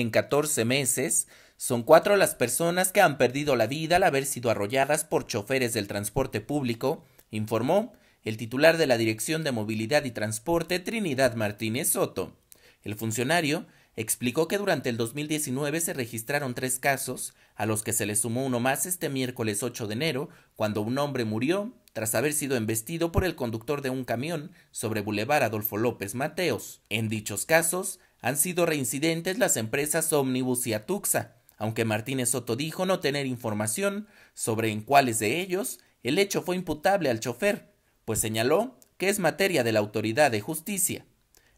en 14 meses, son cuatro las personas que han perdido la vida al haber sido arrolladas por choferes del transporte público, informó el titular de la Dirección de Movilidad y Transporte, Trinidad Martínez Soto. El funcionario explicó que durante el 2019 se registraron tres casos, a los que se le sumó uno más este miércoles 8 de enero, cuando un hombre murió tras haber sido embestido por el conductor de un camión sobre Boulevard Adolfo López Mateos. En dichos casos, han sido reincidentes las empresas Omnibus y Atuxa, aunque Martínez Soto dijo no tener información sobre en cuáles de ellos el hecho fue imputable al chofer, pues señaló que es materia de la autoridad de justicia.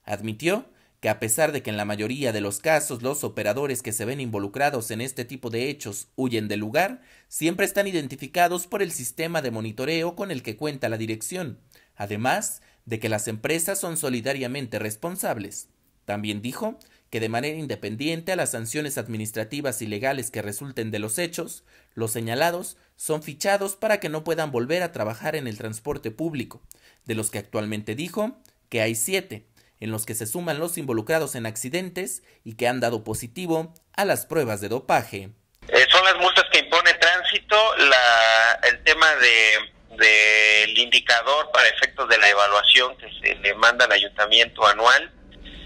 Admitió que a pesar de que en la mayoría de los casos los operadores que se ven involucrados en este tipo de hechos huyen del lugar, siempre están identificados por el sistema de monitoreo con el que cuenta la dirección, además de que las empresas son solidariamente responsables. También dijo que de manera independiente a las sanciones administrativas y legales que resulten de los hechos, los señalados son fichados para que no puedan volver a trabajar en el transporte público, de los que actualmente dijo que hay siete, en los que se suman los involucrados en accidentes y que han dado positivo a las pruebas de dopaje. Eh, son las multas que impone tránsito, el tema del indicador para efectos de la evaluación que se le manda al ayuntamiento anual,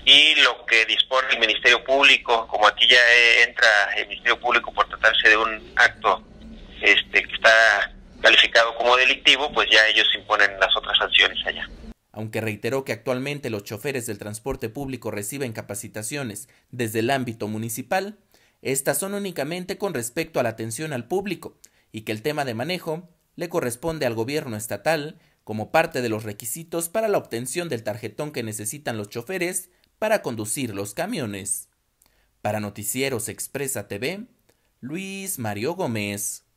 y lo que dispone el Ministerio Público, como aquí ya entra el Ministerio Público por tratarse de un acto este, que está calificado como delictivo, pues ya ellos imponen las otras sanciones allá. Aunque reiteró que actualmente los choferes del transporte público reciben capacitaciones desde el ámbito municipal, estas son únicamente con respecto a la atención al público y que el tema de manejo le corresponde al gobierno estatal como parte de los requisitos para la obtención del tarjetón que necesitan los choferes para conducir los camiones. Para Noticieros Expresa TV, Luis Mario Gómez.